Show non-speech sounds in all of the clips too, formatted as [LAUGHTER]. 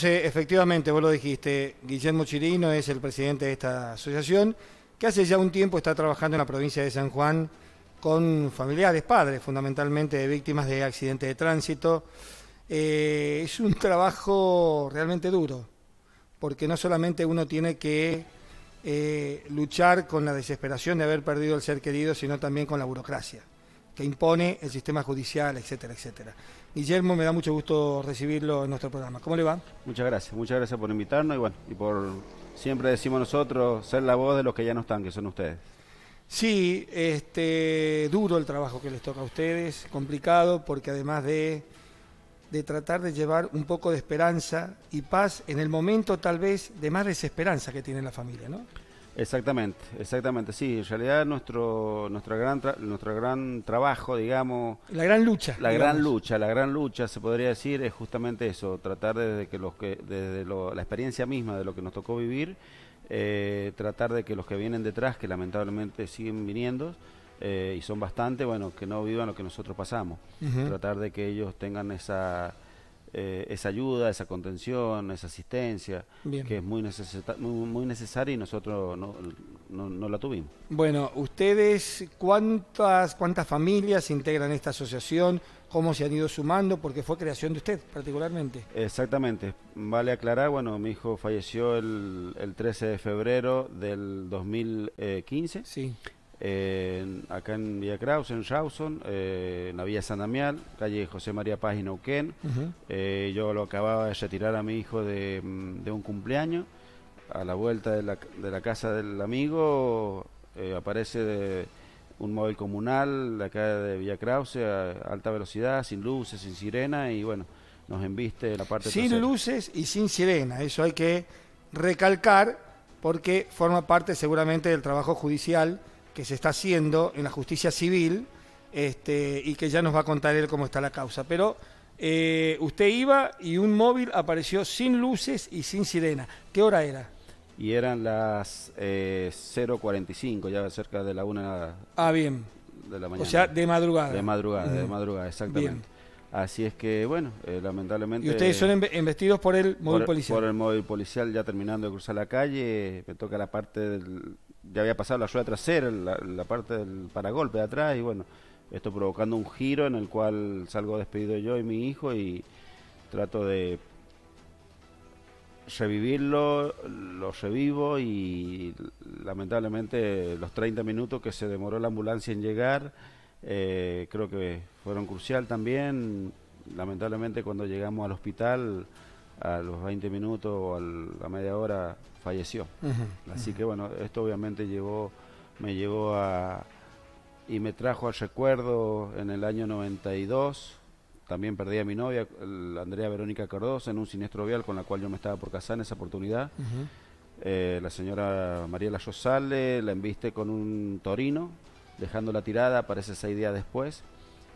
Sí, efectivamente, vos lo dijiste. Guillermo Chirino es el presidente de esta asociación que hace ya un tiempo está trabajando en la provincia de San Juan con familiares, padres fundamentalmente de víctimas de accidentes de tránsito. Eh, es un trabajo realmente duro, porque no solamente uno tiene que eh, luchar con la desesperación de haber perdido el ser querido, sino también con la burocracia que impone el sistema judicial, etcétera, etcétera. Guillermo, me da mucho gusto recibirlo en nuestro programa. ¿Cómo le va? Muchas gracias, muchas gracias por invitarnos y bueno, y por siempre decimos nosotros ser la voz de los que ya no están, que son ustedes. Sí, este duro el trabajo que les toca a ustedes, complicado porque además de de tratar de llevar un poco de esperanza y paz en el momento tal vez de más desesperanza que tiene la familia, ¿no? Exactamente, exactamente, sí. En realidad nuestro nuestra gran nuestro gran trabajo, digamos, la gran lucha, la gran lucha, la gran lucha se podría decir es justamente eso, tratar desde que los que desde la experiencia misma de lo que nos tocó vivir, eh, tratar de que los que vienen detrás, que lamentablemente siguen viniendo eh, y son bastante, bueno, que no vivan lo que nosotros pasamos, tratar de que ellos tengan esa eh, esa ayuda, esa contención, esa asistencia, que es muy, necesaria y nosotros no, la tuvimos. Bueno, ustedes, cuántas, ¿cuántas familias integran esta asociación? ¿Cómo se han ido sumando? Porque fue creación de usted particularmente. Exactamente. Vale aclarar, bueno, mi hijo falleció el, el 13 de febrero del 2015. Sí acá en Villa Kraus, en Rawson, eh, en la vía San Damián, calle José María Paz y Nauquén eh, yo lo acababa de retirar a mi hijo de, mm, un cumpleaños. A la vuelta de la, casa del amigo eh, aparece un móvil comunal de acá de Villa Krause a alta velocidad, sin luces, sin sirena y bueno, nos embiste la parte Sin luces y sin sirena, eso hay que recalcar porque forma parte seguramente del trabajo judicial que se está haciendo en la justicia civil este, y que ya nos va a contar él cómo está la causa. Pero eh, usted iba y un móvil apareció sin luces y sin sirena. ¿Qué hora era? Y eran las 0.45, eh, ya cerca de la una ah, bien. de la mañana. O sea, de madrugada. De madrugada, de madrugada, exactamente. Así es que, bueno, eh, lamentablemente... ¿Y ustedes son investidos por el móvil policial? Por el móvil policial, ya terminando de cruzar la calle, me toca la parte del, ya había pasado la rueda trasera, la, parte del paragolpe de atrás, y bueno, esto provocando un giro en el cual salgo despedido yo y mi hijo y trato de revivirlo, lo revivo y lamentablemente los 30 minutos que se demoró la ambulancia en llegar, eh, creo que fueron crucial también. Lamentablemente cuando llegamos al hospital a los 20 minutos o a la media hora falleció. Así que bueno, esto obviamente llevó, me llevó a y me trajo al recuerdo en el año 92. También perdí a mi novia, Andrea Verónica Cardoso, en un siniestro vial con la cual yo me estaba por casar en esa oportunidad. Eh, la señora Mariela sale la enviste con un torino, dejándola tirada, aparece seis días después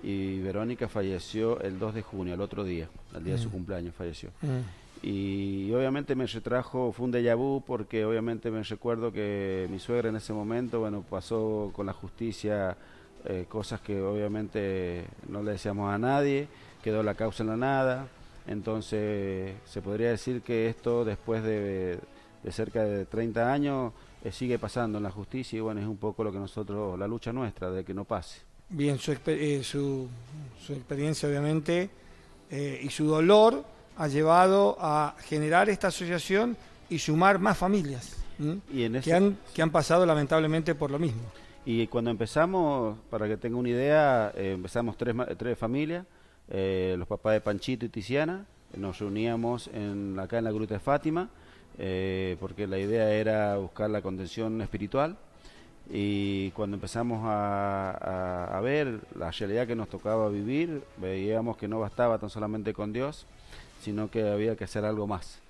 y Verónica falleció el 2 de junio, el otro día, al día de su mm. cumpleaños falleció. Mm. Y, obviamente me retrajo, fue un déjà porque obviamente me recuerdo que mi suegra en ese momento, bueno, pasó con la justicia eh, cosas que obviamente no le decíamos a nadie, quedó la causa en la nada, entonces se podría decir que esto después de, cerca de 30 años eh, sigue pasando en la justicia y bueno, es un poco lo que nosotros, la lucha nuestra de que no pase. Bien, eh, su, su, experiencia obviamente eh, y su dolor ha llevado a generar esta asociación y sumar más familias que, han, pasado lamentablemente por lo mismo. Y cuando empezamos, para que tenga una idea, eh, empezamos tres, tres familias, los papás de Panchito y Tiziana, nos reuníamos en, acá en la Gruta de Fátima, porque la idea era buscar la contención espiritual y cuando empezamos a, ver la realidad que nos tocaba vivir, veíamos que no bastaba tan solamente con Dios, sino que había que hacer algo más.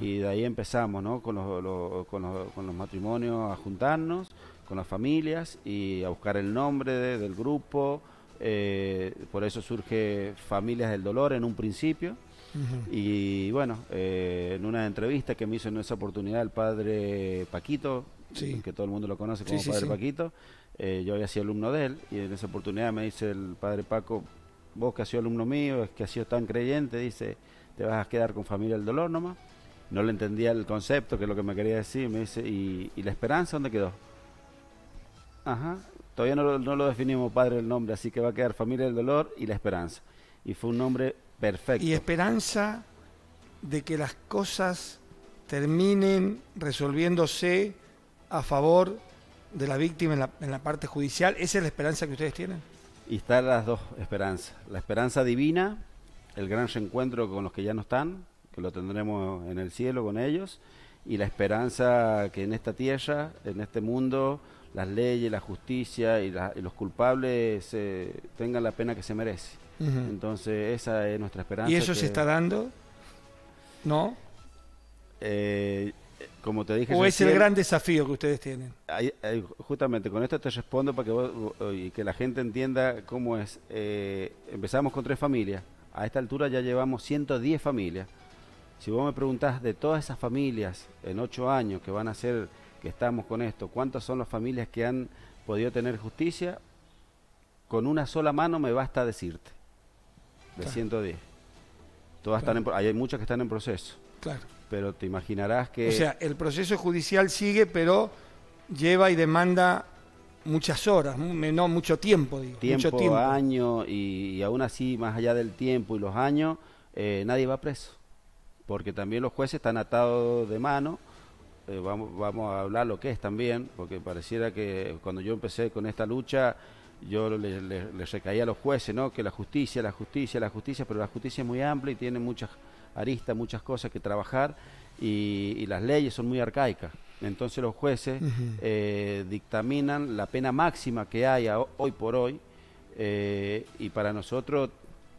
Y de ahí empezamos, ¿no? Con los, con, los, matrimonios a juntarnos, con las familias y a buscar el nombre del grupo. Eh, por eso surge Familias del Dolor en un principio. Y bueno, eh, en una entrevista que me hizo en esa oportunidad el padre Paquito, que todo el mundo lo conoce como Padre Paquito. Eh, yo había sido alumno de él y en esa oportunidad me dice el Padre Paco, vos que has sido alumno mío, que has sido tan creyente, dice, te vas a quedar con familia del dolor nomás. No le entendía el concepto, que es lo que me quería decir, me dice, ¿y, la esperanza dónde quedó? Ajá, todavía no lo, no lo definimos, padre, el nombre, así que va a quedar familia del dolor y la esperanza. Y fue un nombre perfecto. Y esperanza de que las cosas terminen resolviéndose a favor de la víctima en la, en la parte judicial? ¿Esa es la esperanza que ustedes tienen? Y están las dos esperanzas. La esperanza divina, el gran reencuentro con los que ya no están, que lo tendremos en el cielo con ellos, y la esperanza que en esta tierra, en este mundo, las leyes, la justicia y, los culpables eh, tengan la pena que se merece. Entonces esa es nuestra esperanza. ¿Y eso se está dando? ¿No? Eh, como te dije... O es el gran desafío que ustedes tienen. justamente, con esto te respondo para que, y que la gente entienda cómo es. Eh, empezamos con tres familias. A esta altura ya llevamos 110 familias. Si vos me preguntás de todas esas familias en ocho años que van a ser, que estamos con esto, ¿cuántas son las familias que han podido tener justicia? Con una sola mano me basta decirte. De 110. Todas están hay muchas que están en proceso. Claro pero te imaginarás que... O sea, el proceso judicial sigue, pero lleva y demanda muchas horas, no mucho tiempo, digo. Tiempo, mucho tiempo. años, y, y, aún así, más allá del tiempo y los años, eh, nadie va preso, porque también los jueces están atados de mano. Eh, vamos, vamos a hablar lo que es también, porque pareciera que cuando yo empecé con esta lucha, yo les le, le recaía a los jueces, ¿no? Que la justicia, la justicia, la justicia, pero la justicia es muy amplia y tiene muchas arista, muchas cosas que trabajar y, las leyes son muy arcaicas. Entonces los jueces eh, dictaminan la pena máxima que hay hoy por hoy eh, y para nosotros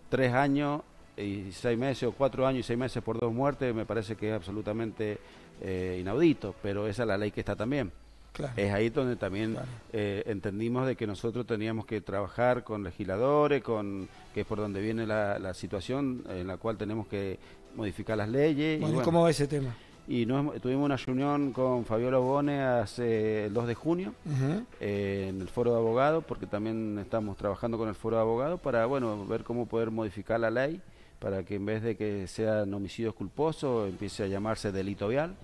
tres años y seis meses o cuatro años y seis meses por dos muertes me parece que es absolutamente eh, inaudito, pero esa es la ley que está también. Es ahí donde también entendimos de que nosotros teníamos que trabajar con legisladores, con que es por donde viene la situación en la cual tenemos que modificar las leyes. Bueno, y ¿cómo va ese tema? Y tuvimos una reunión con Fabiola Bone hace el 2 de junio eh, en el foro de abogados, porque también estamos trabajando con el foro de abogados para bueno ver cómo poder modificar la ley para que en vez de que sean homicidios culposos empiece a llamarse delito vial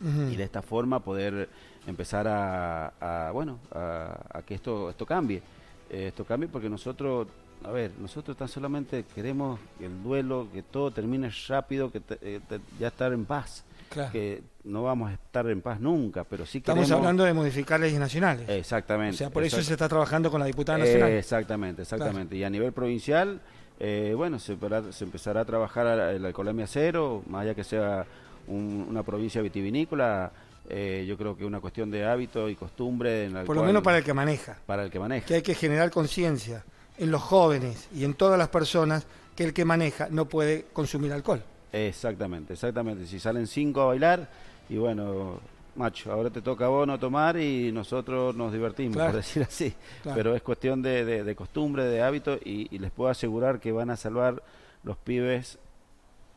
y de esta forma poder empezar a, bueno a, que esto esto cambie eh, esto cambie porque nosotros a ver, nosotros tan solamente queremos que el duelo, que todo termine rápido, que eh, ya estar en paz. Claro. Que no vamos a estar en paz nunca, pero sí Estamos hablando de modificar leyes nacionales. Exactamente. O sea, por eso se está trabajando con la diputada nacional. exactamente, exactamente. Y a nivel provincial, eh, bueno, se, empezará a trabajar en la, cero, más allá que sea una provincia vitivinícola. Eh, yo creo que una cuestión de hábito y costumbre. En la Por lo menos para el que maneja. Para el que maneja. Que hay que generar conciencia en los jóvenes y en todas las personas que el que maneja no puede consumir alcohol. Exactamente, exactamente. Si salen cinco a bailar, y bueno, macho, ahora te toca a vos no tomar y nosotros nos divertimos, por decir así. Pero es cuestión de, costumbre, de hábito, y, les puedo asegurar que van a salvar los pibes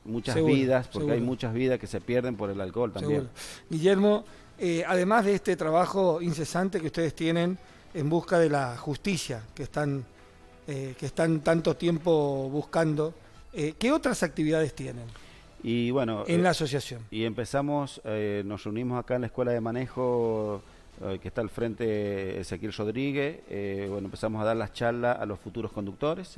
muchas vidas, porque hay muchas vidas que se pierden por el alcohol también. Guillermo, eh, además de este trabajo incesante que ustedes tienen en busca de la justicia que están eh, que están tanto tiempo buscando, eh, ¿qué otras actividades tienen? Y bueno, en la eh, asociación. Y empezamos, nos reunimos acá en la Escuela de Manejo que está al frente Ezequiel Rodríguez. bueno, empezamos a dar las charlas a los futuros conductores,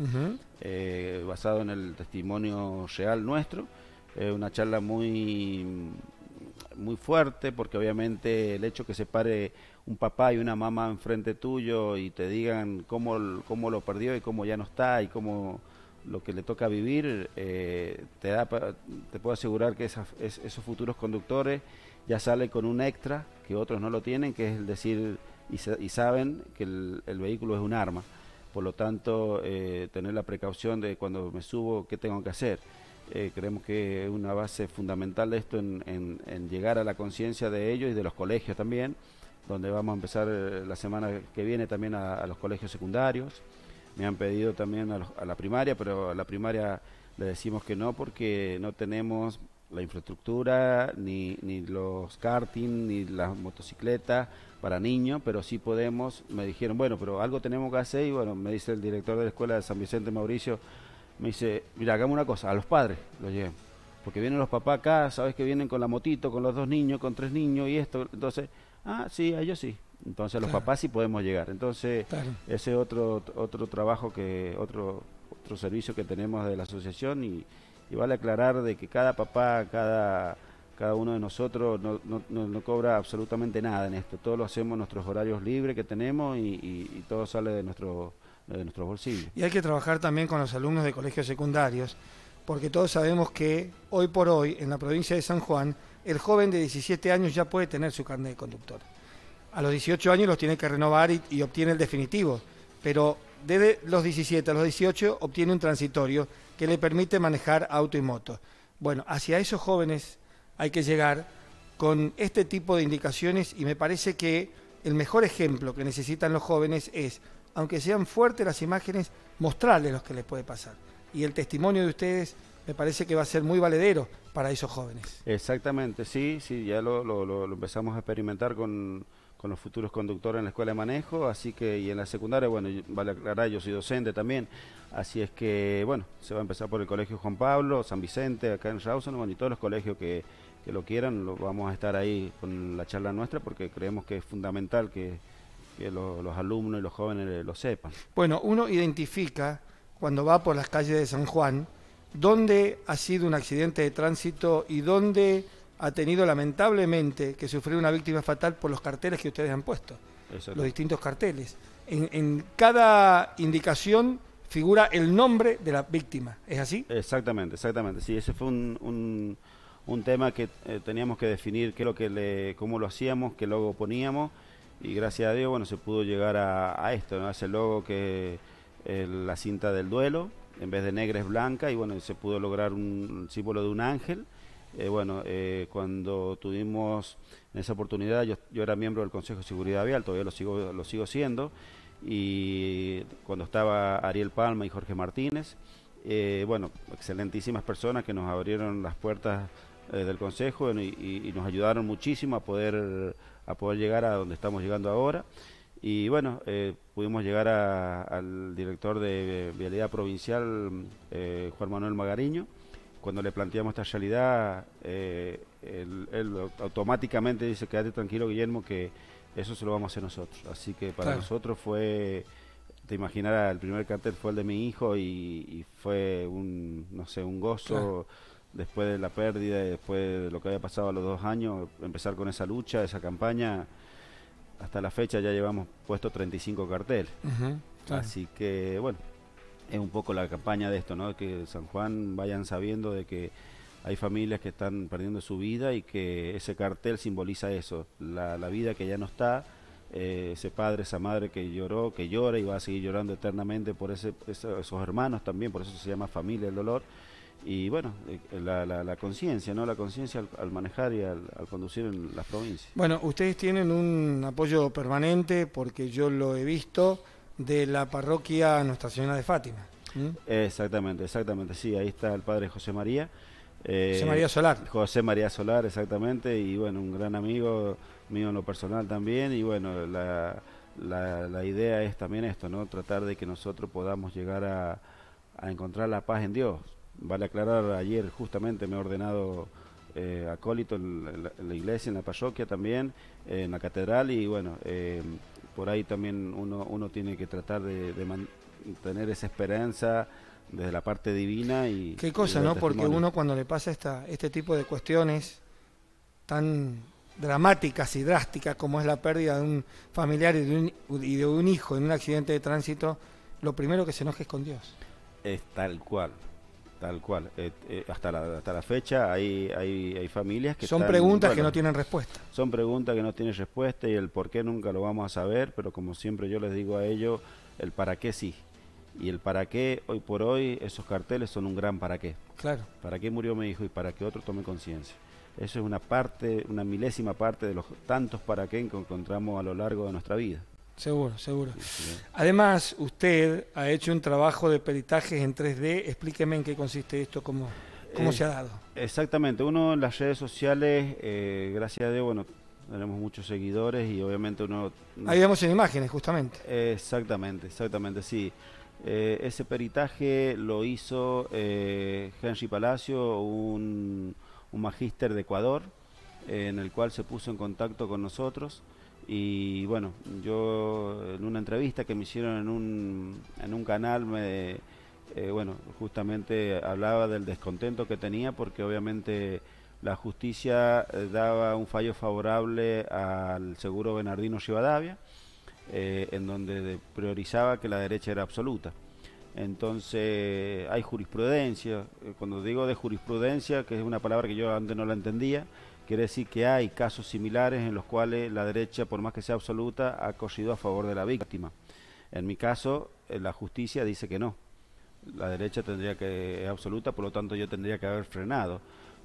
basado en el testimonio real nuestro. una charla muy muy fuerte, porque obviamente el hecho que se pare un papá y una mamá enfrente tuyo y te digan cómo, lo perdió y cómo ya no está y cómo lo que le toca vivir, eh, te, da, te puedo asegurar que esos futuros conductores ya salen con un extra que otros no lo tienen, que es el decir y, saben que el, vehículo es un arma. Por lo tanto, eh, tener la precaución de cuando me subo, qué tengo que hacer. Eh, creemos que es una base fundamental de esto en, llegar a la conciencia de ellos y de los colegios también, donde vamos a empezar eh, la semana que viene también a, los colegios secundarios. Me han pedido también a, la primaria, pero a la primaria le decimos que no porque no tenemos la infraestructura, ni, ni los karting, ni las motocicletas para niños, pero sí podemos, me dijeron, bueno, pero algo tenemos que hacer y bueno, me dice el director de la escuela de San Vicente Mauricio, me dice, mira, hagamos una cosa, a los padres lo lleven. Porque vienen los papás acá, sabes que vienen con la motito, con los dos niños, con tres niños y esto. Entonces, ah, sí, a ellos sí. Entonces, los papás sí podemos llegar. Entonces, ese es otro, otro trabajo que, otro, otro servicio que tenemos de la asociación y, vale aclarar de que cada papá, cada, cada uno de nosotros no, no, no, no, cobra absolutamente nada en esto. Todo lo hacemos nuestros horarios libres que tenemos y todo sale de nuestro eh, y hay que trabajar también con los alumnos de colegios secundarios, porque todos sabemos que hoy por hoy en la provincia de San Juan el joven de 17 años ya puede tener su carnet de conductor. A los 18 años los tiene que renovar y, y obtiene el definitivo, pero desde los 17 a los 18 obtiene un transitorio que le permite manejar auto y moto. Bueno, hacia esos jóvenes hay que llegar con este tipo de indicaciones y me parece que el mejor ejemplo que necesitan los jóvenes es aunque sean fuertes las imágenes, mostrarles lo que les puede pasar. Y el testimonio de ustedes me parece que va a ser muy valedero para esos jóvenes. Exactamente, sí, sí, ya lo, empezamos a experimentar con, los futuros conductores en la escuela de manejo, así que, y en la secundaria, bueno, vale aclarar, yo soy docente también, así es que, bueno, se va a empezar por el colegio Juan Pablo, San Vicente, acá en Rawson, y todos los colegios que, que lo quieran, lo, vamos a estar ahí con la charla nuestra porque creemos que es fundamental que que los alumnos y los jóvenes eh, lo sepan. Bueno, uno identifica cuando va por las calles de San Juan dónde ha sido un accidente de tránsito y dónde ha tenido lamentablemente que sufrir una víctima fatal por los carteles que ustedes han puesto, los distintos carteles. En, cada indicación figura el nombre de la víctima, ¿es así? Exactamente, exactamente. Sí, ese fue un, un, tema que eh, teníamos que definir qué lo que cómo lo hacíamos, que luego poníamos y gracias a Dios, bueno, se pudo llegar a, esto, ¿no? A ese logo que eh, la cinta del duelo, en vez de negra es blanca, y bueno, se pudo lograr un, símbolo de un ángel. Eh, bueno, eh, cuando tuvimos esa oportunidad, yo, era miembro del Consejo de Seguridad Vial, todavía lo sigo, lo sigo siendo, y cuando estaba Ariel Palma y Jorge Martínez, bueno, excelentísimas personas que nos abrieron las puertas eh, del Consejo y, nos ayudaron muchísimo a poder, a poder llegar a donde estamos llegando ahora. Y bueno, eh, pudimos llegar al director de Vialidad Provincial, eh, Juan Manuel Magariño. Cuando le planteamos esta realidad, él, automáticamente dice, quédate tranquilo Guillermo, que eso se lo vamos a hacer nosotros. Así que para nosotros fue, te imaginarás, el primer cartel fue el de mi hijo y, fue un, no sé, un gozo después de la pérdida y después de lo que había pasado a los dos años, empezar con esa lucha, esa campaña. Hasta la fecha ya llevamos puesto 35 carteles. Así que, bueno, es un poco la campaña de esto, ¿no? Que San Juan vayan sabiendo de que hay familias que están perdiendo su vida y que ese cartel simboliza eso, la, vida que ya no está, eh, ese padre, esa madre que lloró, que llora y va a seguir llorando eternamente por ese, esos hermanos también, por eso se llama familia el dolor y bueno, eh, la, conciencia, ¿no? La conciencia al, manejar y al, conducir en las provincias. Bueno, ustedes tienen un apoyo permanente, porque yo lo he visto, de la parroquia Nuestra Señora de Fátima. Exactamente, exactamente, sí, ahí está el padre José María. Eh, José María Solar. José María Solar, exactamente, y bueno, un gran amigo mío en lo personal también, y bueno, la, la, la idea es también esto, ¿no? Tratar de que nosotros podamos llegar a, a encontrar la paz en Dios, Vale aclarar, ayer justamente me he ordenado eh, acólito en la, iglesia, en la parroquia también, en la catedral y bueno, eh, por ahí también uno, uno tiene que tratar de, tener mantener esa esperanza desde la parte divina y... Qué cosa, ¿no? Porque uno cuando le pasa esta, este tipo de cuestiones tan dramáticas y drásticas como es la pérdida de un familiar y de un, y de un hijo en un accidente de tránsito, lo primero que se enoja es con Dios. Es tal cual, Tal cual. Eh, eh, hasta, la, hasta la fecha hay, hay, hay familias que... Son preguntas que no tienen respuesta. Son preguntas que no tienen respuesta y el por qué nunca lo vamos a saber, pero como siempre yo les digo a ellos, el para qué sí. Y el para qué, hoy por hoy, esos carteles son un gran para qué. Claro. ¿Para qué murió mi hijo y para que otro tome conciencia? Eso es una parte, una milésima parte de los tantos para qué que encontramos a lo largo de nuestra vida. Seguro, seguro. Además, usted ha hecho un trabajo de peritajes en 3D. Explíqueme en qué consiste esto, cómo, cómo eh, se ha dado. Exactamente. Uno en las redes sociales, eh, gracias a Dios, bueno, tenemos muchos seguidores y obviamente uno... Ahí vemos en imágenes, justamente. exactamente, exactamente, sí. Eh, ese peritaje lo hizo Henry Palacio, un, un magíster de Ecuador, en el cual se puso en contacto con nosotros. Y bueno, yo en una entrevista que me hicieron en un, en un canal, me, eh, bueno, justamente hablaba del descontento que tenía porque obviamente la justicia eh, daba un fallo favorable al seguro Bernardino Rivadavia, eh, en donde priorizaba que la derecha era absoluta. Entonces hay jurisprudencia, cuando digo de jurisprudencia, que es una palabra que yo antes no la entendía, Quiere decir que hay casos similares en los cuales la derecha, por más que sea absoluta, ha corrido a favor de la víctima. En mi caso, eh, la justicia dice que no. La derecha tendría que es absoluta, por lo tanto yo tendría que haber frenado.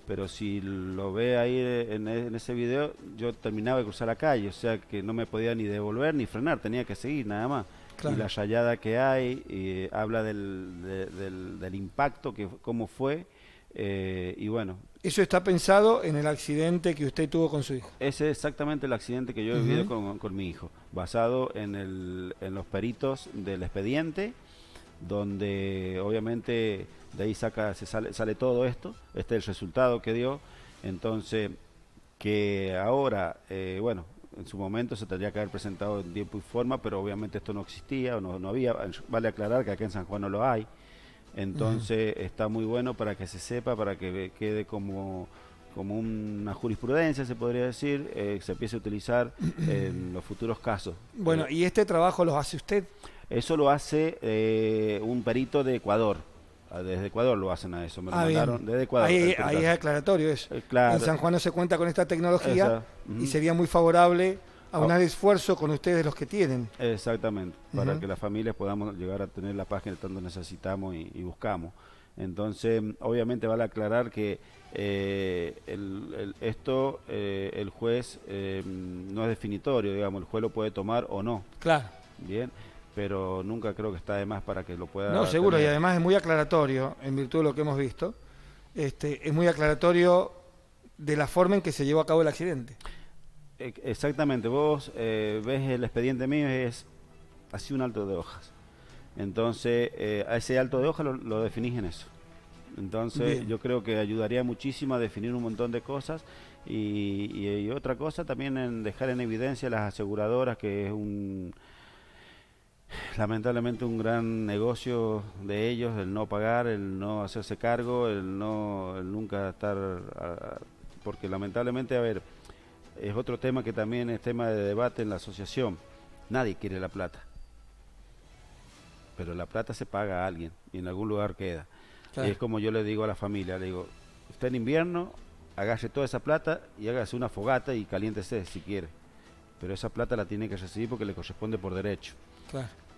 Pero si lo ve ahí eh, e, en, ese video, yo terminaba de cruzar la calle, o sea que no me podía ni devolver ni frenar, tenía que seguir nada más. Y la rayada que hay, y eh, habla del, impacto, que cómo fue, y bueno, eso está pensado en el accidente que usted tuvo con su hijo. Ese es exactamente el accidente que yo he vivido con, mi hijo, basado en, el, en los peritos del expediente, donde obviamente de ahí saca, se sale, sale todo esto, este es el resultado que dio. Entonces, que ahora, eh, bueno, en su momento se tendría que haber presentado en tiempo y forma, pero obviamente esto no existía, no, no había. Vale aclarar que aquí en San Juan no lo hay. Entonces está muy bueno para que se sepa, para que quede como, como una jurisprudencia, se podría decir, que eh, se empiece a utilizar [CLEARS THROAT] en los futuros casos. Bueno, eh, ¿y este trabajo lo hace usted? Eso lo hace eh, un perito de Ecuador. Ah, desde Ecuador lo hacen a eso, me lo ah, desde Ecuador. Ahí, es aclaratorio eso. En San Juan no se cuenta con esta tecnología y sería muy favorable un oh. esfuerzo con ustedes los que tienen. Exactamente, para que las familias podamos llegar a tener la paz que tanto necesitamos y, buscamos. Entonces, obviamente vale aclarar que eh, el, esto eh, el juez eh, no es definitorio, digamos, el juez lo puede tomar o no. Claro. Bien, pero nunca creo que está de más para que lo pueda. No, seguro, y además es muy aclaratorio, en virtud de lo que hemos visto, este, es muy aclaratorio de la forma en que se llevó a cabo el accidente. Exactamente, vos eh, ves el expediente mío es así un alto de hojas. Entonces, eh, a ese alto de hojas lo, definís en eso. Entonces, yo creo que ayudaría muchísimo a definir un montón de cosas y, otra cosa también en dejar en evidencia las aseguradoras, que es un lamentablemente un gran negocio de ellos, el no pagar, el no hacerse cargo, el no nunca estar... porque lamentablemente, a ver, es otro tema que también es tema de debate en la asociación. Nadie quiere la plata. Pero la plata se paga a alguien y en algún lugar queda. Y es como yo le digo a la familia, le digo, usted en invierno agarre toda esa plata y hágase una fogata y caliéntese si quiere. Pero esa plata la tiene que recibir porque le corresponde por derecho.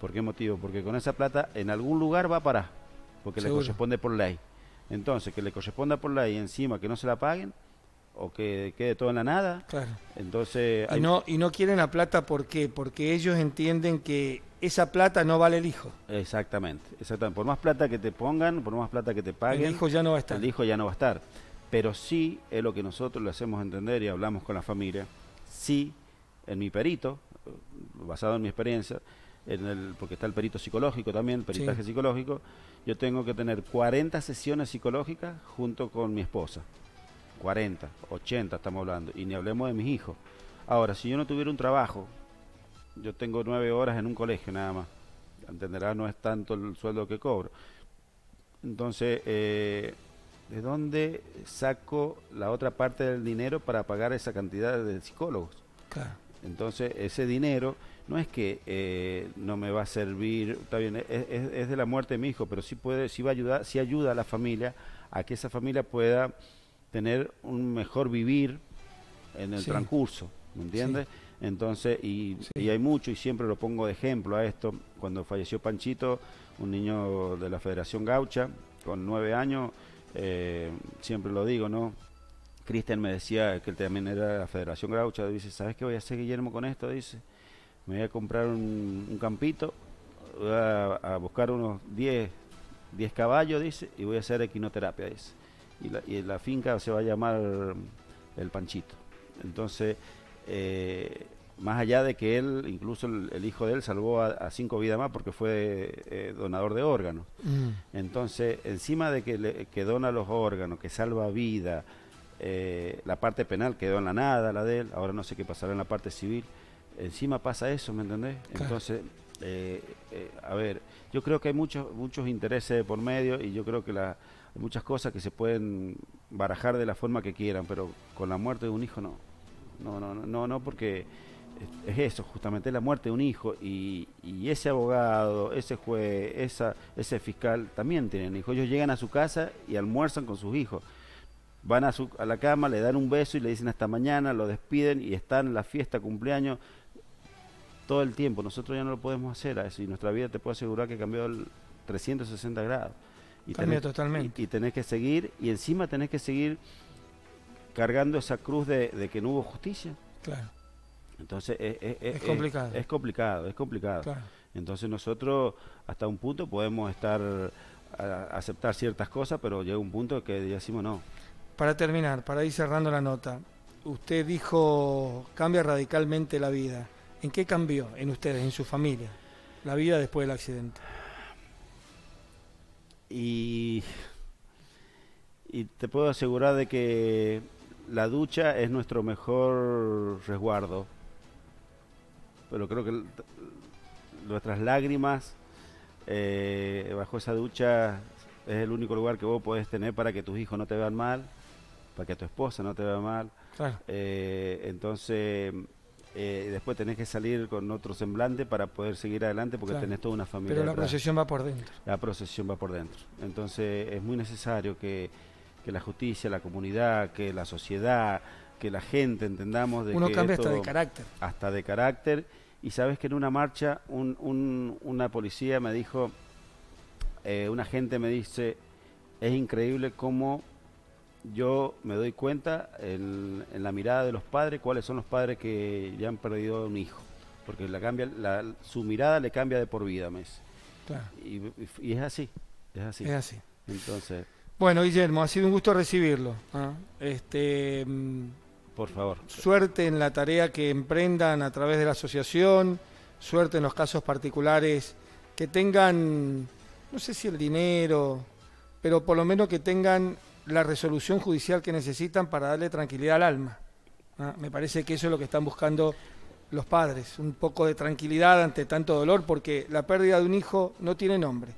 ¿Por qué motivo? Porque con esa plata en algún lugar va a parar, porque le corresponde por ley. Entonces, que le corresponda por ley encima que no se la paguen, o que quede todo en la nada. Claro. Entonces, y, no, y no quieren la plata, ¿por qué? Porque ellos entienden que esa plata no vale el hijo. Exactamente, exactamente. Por más plata que te pongan, por más plata que te paguen, el hijo ya no va a estar. El hijo ya no va a estar. Pero sí es lo que nosotros le hacemos entender y hablamos con la familia. Sí, en mi perito, basado en mi experiencia, en el, porque está el perito psicológico también, el peritaje psicológico, yo tengo que tener 40 sesiones psicológicas junto con mi esposa. 40, 80 estamos hablando, y ni hablemos de mis hijos. Ahora, si yo no tuviera un trabajo, yo tengo nueve horas en un colegio nada más. entenderá no es tanto el sueldo que cobro. Entonces, eh, ¿de dónde saco la otra parte del dinero para pagar esa cantidad de psicólogos? Entonces, ese dinero no es que eh, no me va a servir, está bien, es, de la muerte de mi hijo, pero sí puede, sí va a ayudar, sí ayuda a la familia a que esa familia pueda tener un mejor vivir en el transcurso, ¿me entiendes? Entonces, y, hay mucho, y siempre lo pongo de ejemplo a esto, cuando falleció Panchito, un niño de la Federación Gaucha, con nueve años, eh, siempre lo digo, ¿no? Cristian me decía que él también era de la Federación Gaucha, dice, ¿sabes qué voy a hacer Guillermo con esto? Dice, me voy a comprar un, campito, voy a, buscar unos 10 caballos, dice, y voy a hacer equinoterapia, dice y la, finca se va a llamar mm, El Panchito. Entonces, eh, más allá de que él, incluso el, hijo de él, salvó a, cinco vidas más porque fue eh, donador de órganos. Mm. Entonces, encima de que, le, que, dona los órganos, que salva vida, eh, la parte penal quedó en la nada, la de él, ahora no sé qué pasará en la parte civil, encima pasa eso, ¿me entendés? Entonces, a ver, yo creo que hay muchos, muchos intereses por medio y yo creo que la hay muchas cosas que se pueden barajar de la forma que quieran, pero con la muerte de un hijo no. No, no, no, no, porque es eso, justamente la muerte de un hijo y, ese abogado, ese juez, esa, ese fiscal también tienen hijos. Ellos llegan a su casa y almuerzan con sus hijos. Van a, su, a la cama, le dan un beso y le dicen hasta mañana, lo despiden y están en la fiesta, cumpleaños, todo el tiempo. Nosotros ya no lo podemos hacer a eso y nuestra vida te puedo asegurar que cambió el 360 grados. Y tenés, totalmente. Y, que seguir, y encima tenés que seguir cargando esa cruz de, que no hubo justicia. Claro. Entonces e, e, e, es, complicado. Es, complicado, es complicado. Entonces nosotros hasta un punto podemos estar a, aceptar ciertas cosas, pero llega un punto que decimos no. Para terminar, para ir cerrando la nota, usted dijo cambia radicalmente la vida. ¿En qué cambió en ustedes, en su familia, la vida después del accidente? Y, te puedo asegurar de que la ducha es nuestro mejor resguardo. Pero creo que nuestras lágrimas eh, bajo esa ducha es el único lugar que vos podés tener para que tus hijos no te vean mal, para que tu esposa no te vea mal. Claro. Eh, entonces, eh, después tenés que salir con otro semblante para poder seguir adelante porque tenés toda una familia. Pero la procesión va por dentro. La procesión va por dentro. Entonces es muy necesario que, la justicia, la comunidad, que la sociedad, que la gente entendamos de Uno cambia hasta de carácter. Hasta de carácter. Y sabes que en una marcha una policía me dijo, eh, una gente me dice, es increíble cómo yo me doy cuenta en, en, la mirada de los padres cuáles son los padres que ya han perdido un hijo, porque la cambia, su mirada le cambia de por vida, mes. Y, es así, es así. Es así. Entonces. Bueno, Guillermo, ha sido un gusto recibirlo. ¿ah? Este, mm, por favor. Suerte en la tarea que emprendan a través de la asociación, suerte en los casos particulares, que tengan, no sé si el dinero, pero por lo menos que tengan la resolución judicial que necesitan para darle tranquilidad al alma. Me parece que eso es lo que están buscando los padres, un poco de tranquilidad ante tanto dolor, porque la pérdida de un hijo no tiene nombre,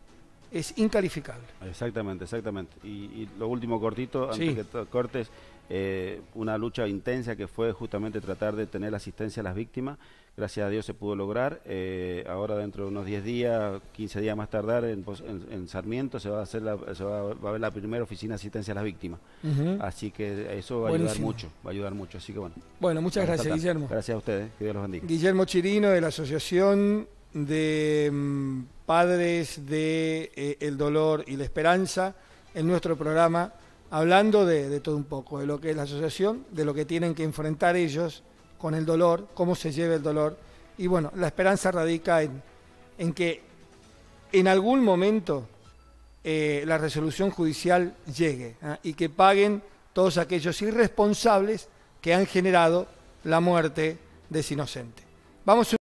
es incalificable. Exactamente, exactamente. Y, lo último cortito, antes que cortes, eh, una lucha intensa que fue justamente tratar de tener asistencia a las víctimas gracias a Dios se pudo lograr. Eh, ahora dentro de unos 10 días, 15 días más tardar, en, Sarmiento se va a hacer la, a la primera oficina de asistencia a las víctimas. Así que eso va a ayudar mucho, va a ayudar mucho. Así que bueno. Bueno, muchas gracias, Guillermo. Gracias a ustedes, que Dios los bendiga. Guillermo Chirino de la Asociación de mm, Padres de eh, el Dolor y la Esperanza en nuestro programa, hablando de, de todo un poco, de lo que es la asociación, de lo que tienen que enfrentar ellos con el dolor, cómo se lleva el dolor. Y bueno, la esperanza radica en, en que en algún momento eh, la resolución judicial llegue ¿ah? y que paguen todos aquellos irresponsables que han generado la muerte de ese inocente. Vamos